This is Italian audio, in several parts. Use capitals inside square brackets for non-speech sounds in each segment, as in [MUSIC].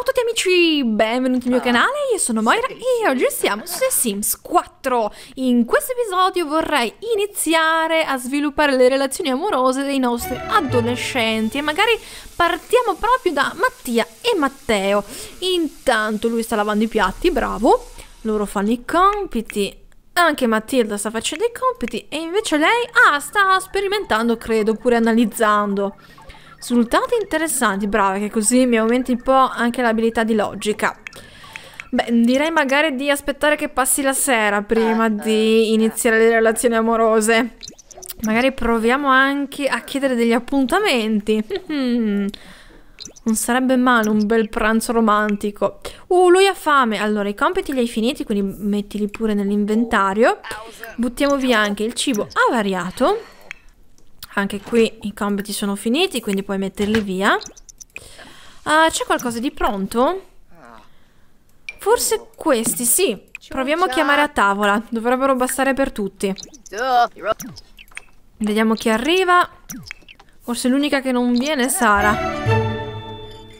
Ciao a tutti amici, benvenuti al mio ah, canale, io sono Moira e oggi siamo su The Sims 4. In questo episodio vorrei iniziare a sviluppare le relazioni amorose dei nostri adolescenti e magari partiamo proprio da Mattia e Matteo. Intanto lui sta lavando i piatti, bravo, loro fanno i compiti. Anche Matilda sta facendo i compiti e invece lei, ah, sta sperimentando credo, pure analizzando. Risultati interessanti, brava, che così mi aumenti un po' anche l'abilità di logica. Beh, direi magari di aspettare che passi la sera prima eh, di eh, eh. iniziare le relazioni amorose. Magari proviamo anche a chiedere degli appuntamenti. [LAUGHS] non sarebbe male un bel pranzo romantico. Uh, lui ha fame. Allora, i compiti li hai finiti, quindi mettili pure nell'inventario. Buttiamo via anche il cibo avariato. Anche qui i compiti sono finiti, quindi puoi metterli via. Uh, C'è qualcosa di pronto? Forse questi, sì. Proviamo a chiamare a tavola. Dovrebbero bastare per tutti. Vediamo chi arriva. Forse l'unica che non viene è Sara.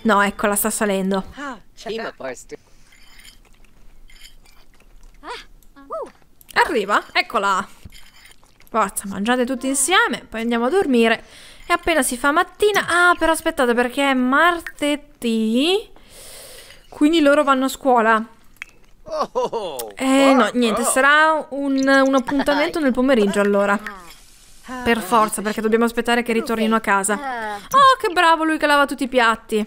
No, eccola, sta salendo. Arriva, eccola. Forza, mangiate tutti insieme, poi andiamo a dormire. E appena si fa mattina... Ah, però aspettate perché è martedì. Quindi loro vanno a scuola. Oh, eh no, niente, sarà un, un appuntamento nel pomeriggio allora. Per forza, perché dobbiamo aspettare che ritornino a casa. Oh, che bravo lui che lava tutti i piatti.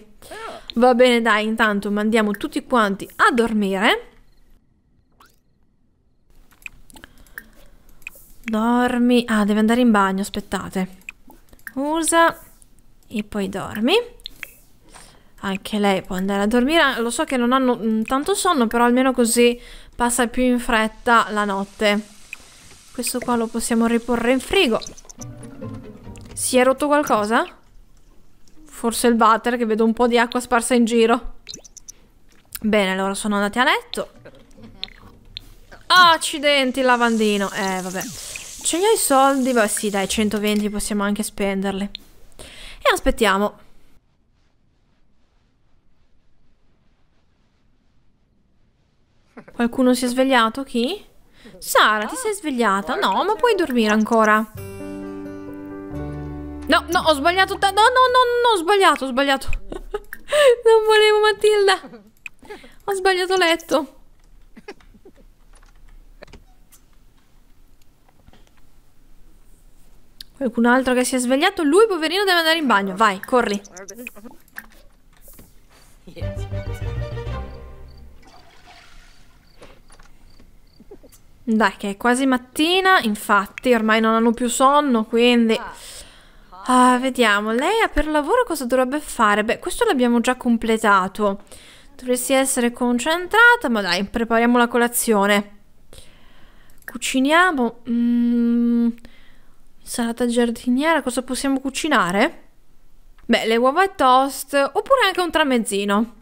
Va bene, dai, intanto mandiamo tutti quanti a dormire. Dormi. Ah, deve andare in bagno, aspettate. Usa e poi dormi. Anche lei può andare a dormire. Lo so che non hanno mm, tanto sonno, però almeno così passa più in fretta la notte. Questo qua lo possiamo riporre in frigo. Si è rotto qualcosa? Forse il water, che vedo un po' di acqua sparsa in giro. Bene, allora sono andati a letto. Accidenti, lavandino. Eh, vabbè. Ce ne ho i soldi? Beh sì dai, 120 possiamo anche spenderli. E aspettiamo. Qualcuno si è svegliato? Chi? Sara, ti sei svegliata? No, ma puoi dormire ancora. No, no, ho sbagliato. No, no, no, no, ho sbagliato, ho sbagliato. [LAUGHS] non volevo Matilda. Ho sbagliato letto. Qualcun altro che si è svegliato? Lui, poverino, deve andare in bagno. Vai, corri. Dai, che è quasi mattina. Infatti, ormai non hanno più sonno, quindi... Ah, vediamo. Lei ha per lavoro cosa dovrebbe fare? Beh, questo l'abbiamo già completato. Dovresti essere concentrata, ma dai, prepariamo la colazione. Cuciniamo... Mmm... Salata giardiniera, cosa possiamo cucinare? Beh, le uova e toast, oppure anche un tramezzino.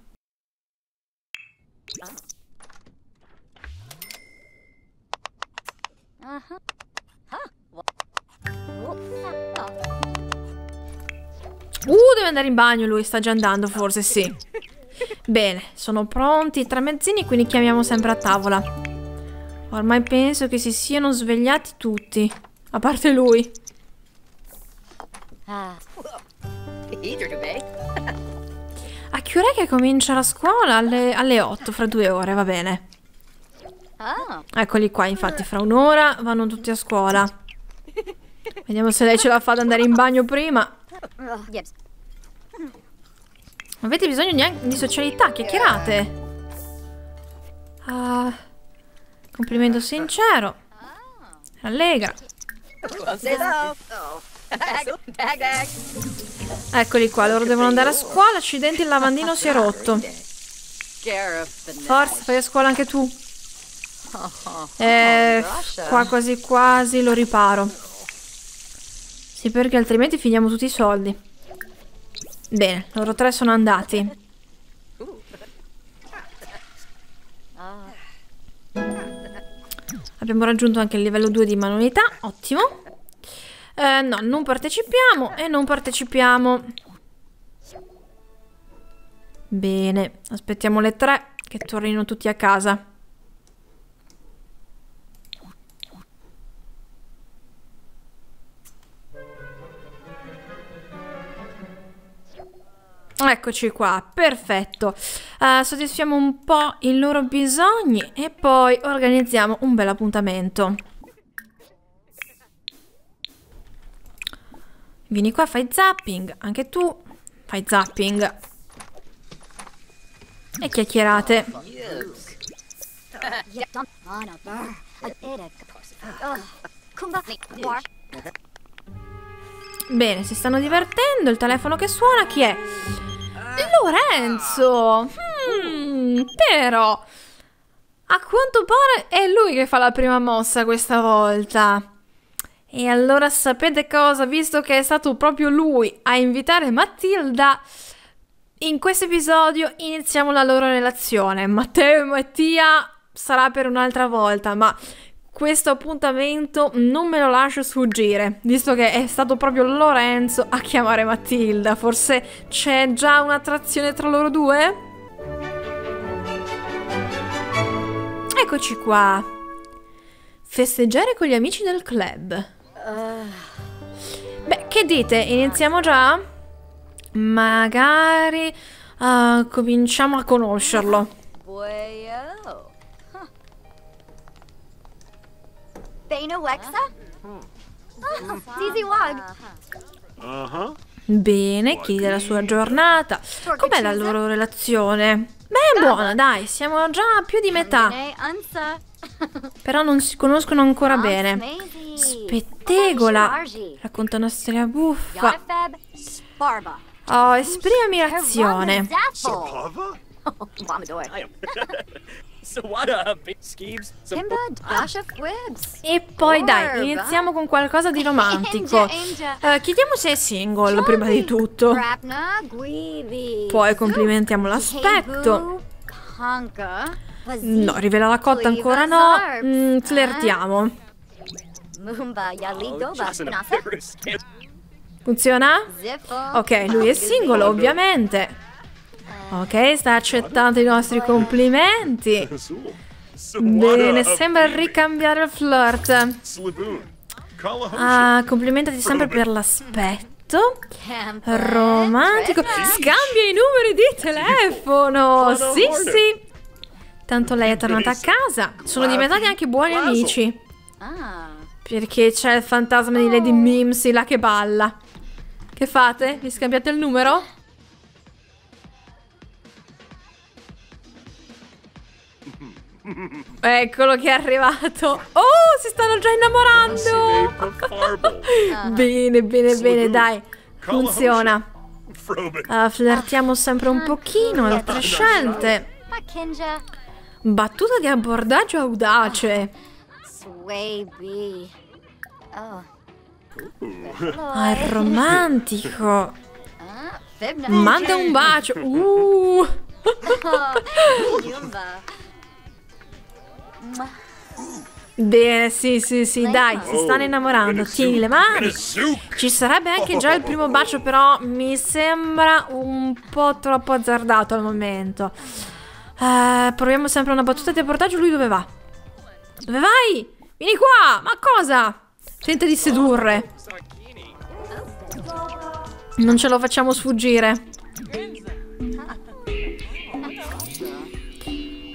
Uh, deve andare in bagno lui, sta già andando forse, sì. Bene, sono pronti i tramezzini, quindi chiamiamo sempre a tavola. Ormai penso che si siano svegliati tutti. A parte lui. Ah. A che ora è che comincia la scuola? Alle, alle 8, fra due ore, va bene. Ah. Eccoli qua, infatti, fra un'ora vanno tutti a scuola. Vediamo se lei ce la fa ad andare in bagno prima. avete bisogno di socialità, chiacchierate. Uh, complimento sincero. Rallegra. Eccoli qua, loro devono andare a scuola. Accidenti, il lavandino si è rotto. Forza, fai a scuola anche tu. Eh, qua quasi quasi lo riparo. Sì, perché altrimenti finiamo tutti i soldi. Bene, loro tre sono andati. Abbiamo raggiunto anche il livello 2 di manualità, ottimo. Eh, no, non partecipiamo e non partecipiamo. Bene, aspettiamo le 3 che tornino tutti a casa. Eccoci qua, perfetto. Uh, soddisfiamo un po' i loro bisogni e poi organizziamo un bel appuntamento. Vieni qua, fai zapping, anche tu fai zapping. E chiacchierate. Bene, si stanno divertendo. Il telefono che suona chi è? Lorenzo! Hmm, però... A quanto pare è lui che fa la prima mossa questa volta. E allora sapete cosa? Visto che è stato proprio lui a invitare Matilda, in questo episodio iniziamo la loro relazione. Matteo e Mattia sarà per un'altra volta, ma questo appuntamento non me lo lascio sfuggire, visto che è stato proprio Lorenzo a chiamare Matilda. Forse c'è già un'attrazione tra loro due? Eccoci qua. Festeggiare con gli amici del club. Ah. Beh, che dite? Iniziamo già? Magari uh, cominciamo a conoscerlo. Bane Alexa? Oh, oh Wag. Uh-huh. Bene, chiedi la sua giornata. Com'è la loro relazione? Beh, è buona, dai, siamo già a più di metà. [LAUGHS] Però non si conoscono ancora bene. Spettegola! Racconta una storia buffa. Oh, esprimi ammirazione. [LAUGHS] [LAUGHS] [LAUGHS] E poi dai, iniziamo con qualcosa di romantico. Uh, chiediamo se è single prima di tutto. Poi complimentiamo l'aspetto. No, rivela la cotta ancora no. Mm, eh? flirtiamo. Oh, Funziona? Ok, lui è singolo, ovviamente. Ok, sta accettando i nostri complimenti. Bene, sembra ricambiare il flirt. Ah, complimentati sempre per l'aspetto. Romantico. Scambia i numeri di telefono. Sì, sì. Tanto lei è tornata a casa. Sono diventati anche buoni amici. Ah. Perché c'è il fantasma di Lady oh. Mimsy là che balla. Che fate? Vi scambiate il numero? Eccolo che è arrivato. Oh, si stanno già innamorando. [LAUGHS] bene, bene, bene, dai. Funziona. Uh, flirtiamo sempre un pochino, è trascente. Battuta di abbordaggio audace. Oh, ah, è romantico. Ah, Manda un bacio. Uh. [LAUGHS] Oh, Bene, sì, sì, sì, dai, si stanno oh, innamorando. Tieni le mani. Ci sarebbe anche già il primo bacio, però mi sembra un po' troppo azzardato al momento. Uh, proviamo sempre una battuta di portaggio. Lui dove va? Dove vai? Vieni qua! Ma cosa? Tenta di sedurre. Non ce lo facciamo sfuggire.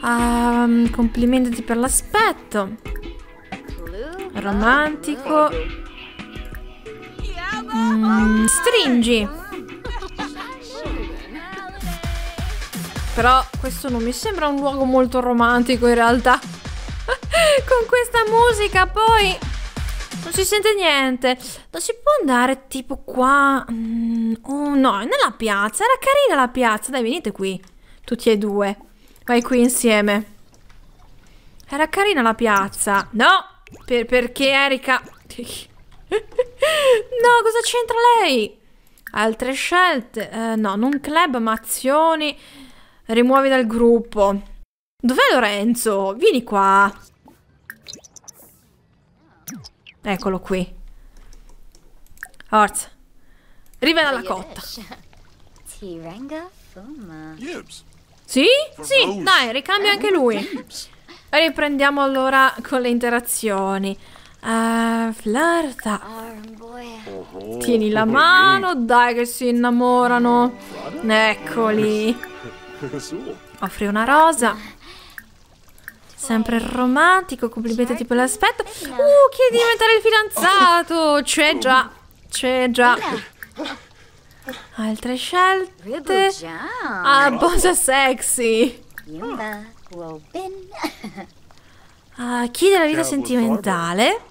Um, ehm, complimentati per l'aspetto. Romantico. Mm, stringi. Però questo non mi sembra un luogo molto romantico in realtà. [LAUGHS] Con questa musica poi non si sente niente. Non si può andare tipo qua. Mm, oh no, nella piazza. Era carina la piazza. Dai, venite qui. Tutti e due. Vai qui insieme. Era carina la piazza. No! Per perché Erika... [LAUGHS] no, cosa c'entra lei? Altre scelte? Eh, no, non club, ma azioni. Rimuovi dal gruppo. Dov'è Lorenzo? Vieni qua. Eccolo qui. Forza. Riva la cotta. Tirenga Fuma. Gibbs, sì? Sì, dai, ricambia anche lui. Riprendiamo allora con le interazioni. Uh, flirta. Oh, Tieni la oh, oh, mano, dai che si innamorano. Eccoli. [LAUGHS] Offri una rosa. Sempre romantico, complimenti per l'aspetto. Uh, chiedi di diventare il fidanzato. C'è già, c'è già. Altre scelte. Ah, Bosa Sexy. [LAUGHS] Ah, chi della vita sentimentale?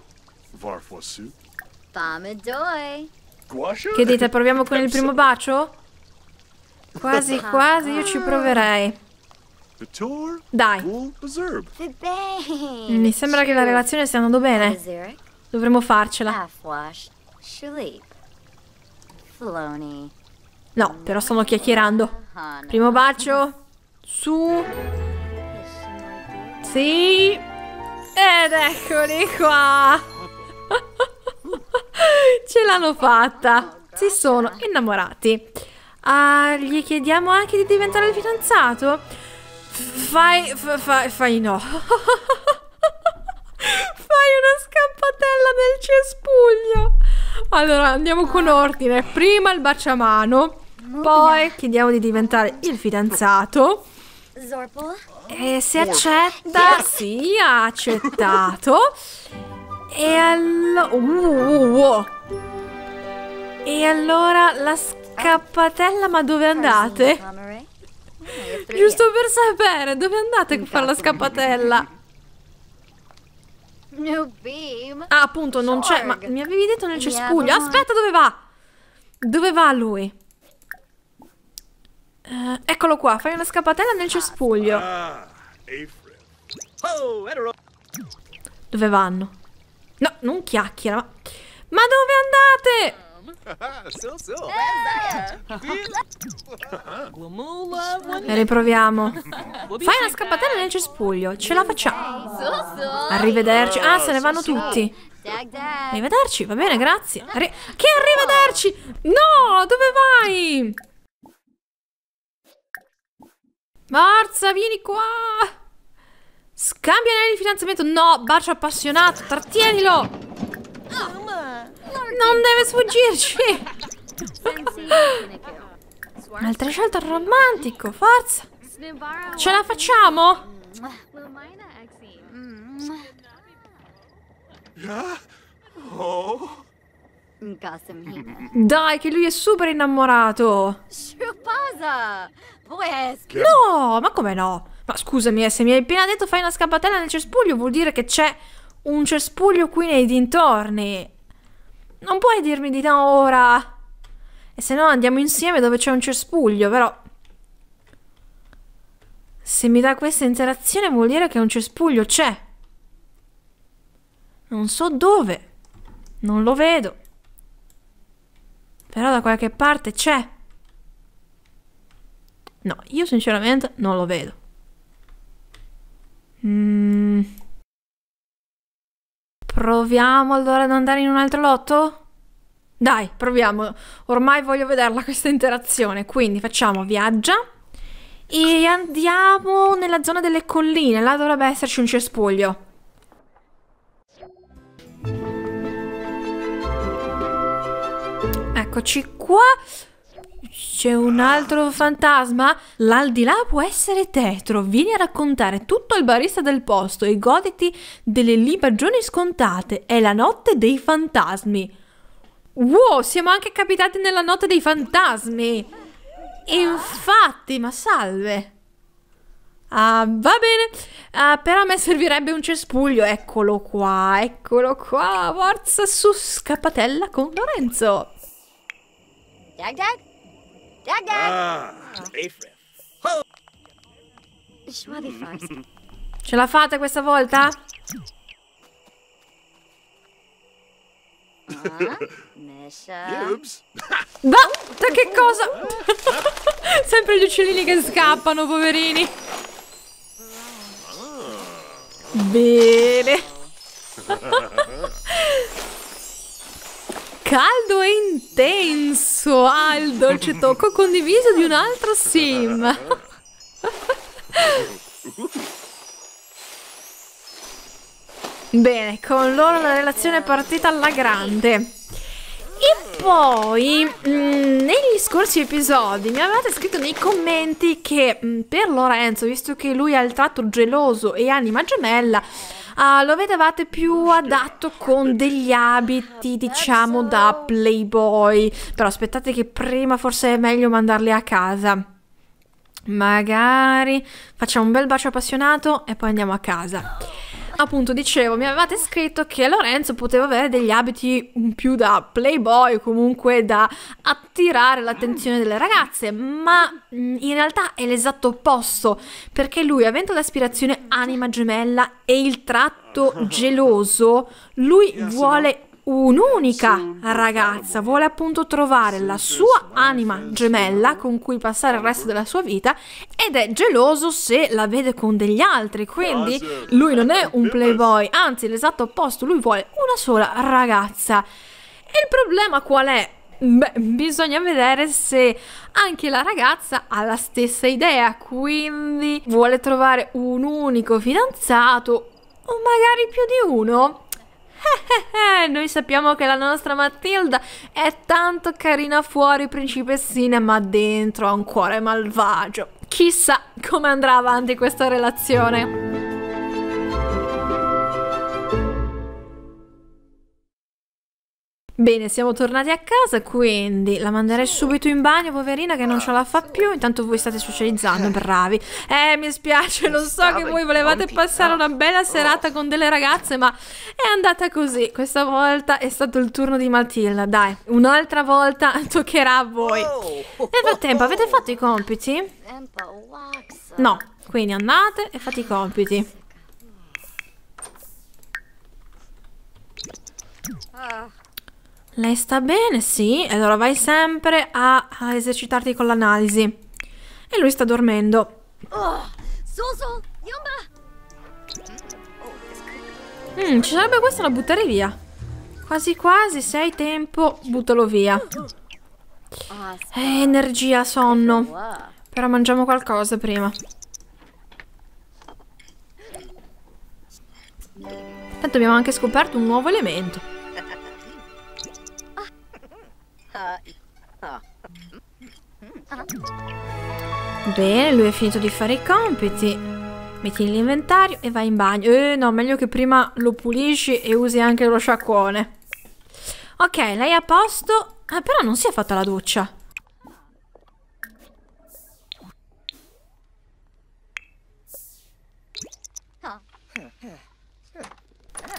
Che dite, proviamo con il primo bacio? Quasi, ah. quasi, io ci proverei. Dai. Mi sembra che la relazione stia andando bene. Dovremmo farcela. No, però stanno chiacchierando. Primo bacio. Su. Sì. Ed eccoli qua. [LAUGHS] Ce l'hanno fatta. Si sono innamorati. Uh, gli chiediamo anche di diventare il fidanzato? Fai... fai... fai no. [LAUGHS] fai una scappatella nel cespuglio. Allora, andiamo con ordine. Prima il baciamano, poi chiediamo di diventare il fidanzato. E eh, se accetta, sì, ha accettato. E allora... Uh, uh, uh. e allora la scappatella, ma dove andate? Giusto per sapere, dove andate a fare la scappatella? Ah, appunto, non c'è. Ma mi avevi detto nel cespuglio. Aspetta, dove va? Dove va lui? Uh, eccolo qua, fai una scappatella nel cespuglio. Ah, oh, dove vanno? No, non chiacchiera. Ma dove andate? [LAUGHS] E eh! riproviamo. [LAUGHS] Fai una scappatella nel cespuglio. Ce la facciamo. Arrivederci. Ah, se ne vanno tutti. Arrivederci, va bene, grazie. Arri che arrivederci? No, dove vai? Forza, vieni qua. Scambia il finanziamento. No, bacio appassionato. Trattienilo. Non deve sfuggirci! Altra scelta romantico, forza! Ce la facciamo? Dai, che lui è super innamorato! No, ma come no? Ma scusami, eh, se mi hai appena detto fai una scappatella nel cespuglio, vuol dire che c'è un cespuglio qui nei dintorni. Non puoi dirmi di no ora! E se no andiamo insieme dove c'è un cespuglio, però... Se mi dà questa interazione vuol dire che un cespuglio c'è. Non so dove. Non lo vedo. Però da qualche parte c'è. No, io sinceramente non lo vedo. Mmm... Proviamo allora ad andare in un altro lotto? Dai, proviamo. Ormai voglio vederla questa interazione. Quindi facciamo viaggia e andiamo nella zona delle colline. Là dovrebbe esserci un cespuglio. Eccoci qua. C'è un altro fantasma? L'aldilà può essere tetro. Vieni a raccontare tutto al barista del posto e goditi delle libagioni scontate. È la notte dei fantasmi. Wow, siamo anche capitati nella notte dei fantasmi. Infatti, ma salve. Ah, va bene, ah, però a me servirebbe un cespuglio, eccolo qua, eccolo qua, forza su, scappatella con Lorenzo. Dag, dag. Ce la fate questa volta? Ma che cosa? [LAUGHS] Sempre gli uccellini che scappano, poverini. Bene. [LAUGHS] caldo e intenso al dolce tocco condiviso di un altro sim. Bene, con loro la relazione è partita alla grande. E poi, mh, mm, negli scorsi episodi mi avevate scritto nei commenti che mh, mm, per Lorenzo, visto che lui ha il tratto geloso e anima gemella, uh, lo vedevate più adatto con degli abiti, diciamo, da playboy. Però aspettate che prima forse è meglio mandarli a casa. Magari facciamo un bel bacio appassionato e poi andiamo a casa appunto dicevo, mi avevate scritto che Lorenzo poteva avere degli abiti più da playboy, comunque da attirare l'attenzione delle ragazze, ma mm, in realtà è l'esatto opposto, perché lui avendo l'aspirazione anima gemella e il tratto [LAUGHS] geloso, lui vuole un'unica ragazza vuole appunto trovare la sua anima gemella con cui passare il resto della sua vita ed è geloso se la vede con degli altri, quindi lui non è un playboy, anzi l'esatto opposto, lui vuole una sola ragazza. E il problema qual è? Beh, bisogna vedere se anche la ragazza ha la stessa idea, quindi vuole trovare un unico fidanzato o magari più di uno. [LAUGHS] Noi sappiamo che la nostra Matilda è tanto carina fuori principessina, ma dentro ha un cuore malvagio. Chissà come andrà avanti questa relazione. Bene, siamo tornati a casa, quindi la manderei subito in bagno, poverina che non ce la fa più. Intanto voi state socializzando, bravi. Eh, mi spiace, lo so che voi volevate passare una bella oh. serata con delle ragazze, ma è andata così. Questa volta è stato il turno di Matilda, dai. Un'altra volta [LAUGHS] toccherà a voi. Oh. Nel frattempo, avete fatto i compiti? No, quindi andate e fate i compiti. Ah. Lei sta bene, sì, e allora vai sempre a, a esercitarti con l'analisi. E lui sta dormendo. Oh, mm, ci sarebbe questo da buttare via. Quasi quasi, se hai tempo, buttalo via. Ah, eh, energia, sonno. Però mangiamo qualcosa prima. Tanto abbiamo anche scoperto un nuovo elemento. Bene, lui è finito di fare i compiti. Metti l'inventario e vai in bagno. Eh no, meglio che prima lo pulisci e usi anche lo sciacquone. Ok, lei è a posto. Ah, però non si è fatta la doccia.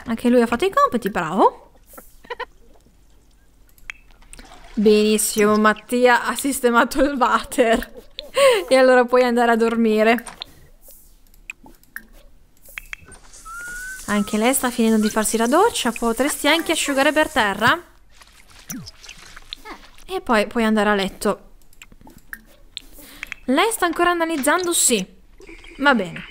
Anche lui ha fatto i compiti, bravo. Benissimo, Mattia ha sistemato il water. e allora puoi andare a dormire. Anche lei sta finendo di farsi la doccia. Potresti anche asciugare per terra? E poi puoi andare a letto. Lei sta ancora analizzando? Sì. Va bene.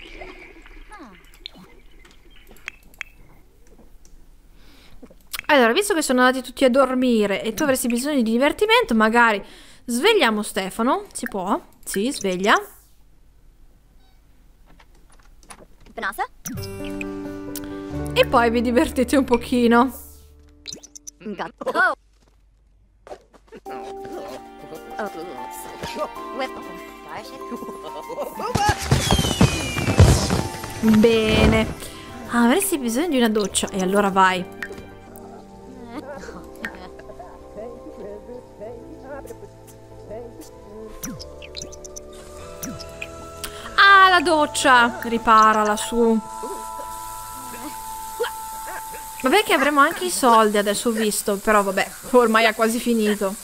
Allora, visto che sono andati tutti a dormire e tu mm. avresti bisogno di divertimento, magari svegliamo Stefano. Si può? Sì, sveglia. E poi vi divertite un pochino. Oh. Bene. Ah, avresti bisogno di una doccia. E allora vai. la doccia! Ripara lassù Vabbè che avremo anche i soldi adesso ho visto, però vabbè, ormai ha quasi finito.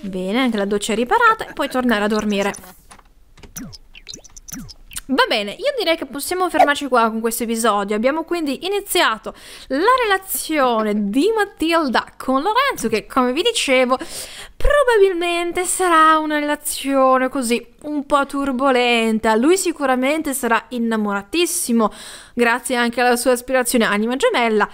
Bene, anche la doccia è riparata e poi tornare a dormire. Va bene, io direi che possiamo fermarci qua con questo episodio. Abbiamo quindi iniziato la relazione di Matilda con Lorenzo, che come vi dicevo, probabilmente sarà una relazione così un po' turbolenta. Lui sicuramente sarà innamoratissimo, grazie anche alla sua aspirazione anima gemella.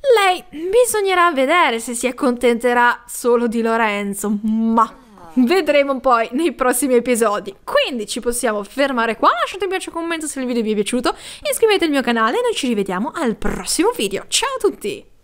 Lei bisognerà vedere se si accontenterà solo di Lorenzo, ma vedremo poi nei prossimi episodi. Quindi ci possiamo fermare qua, lasciate un piace, un commento se il video vi è piaciuto, iscrivetevi al mio canale e noi ci rivediamo al prossimo video. Ciao a tutti!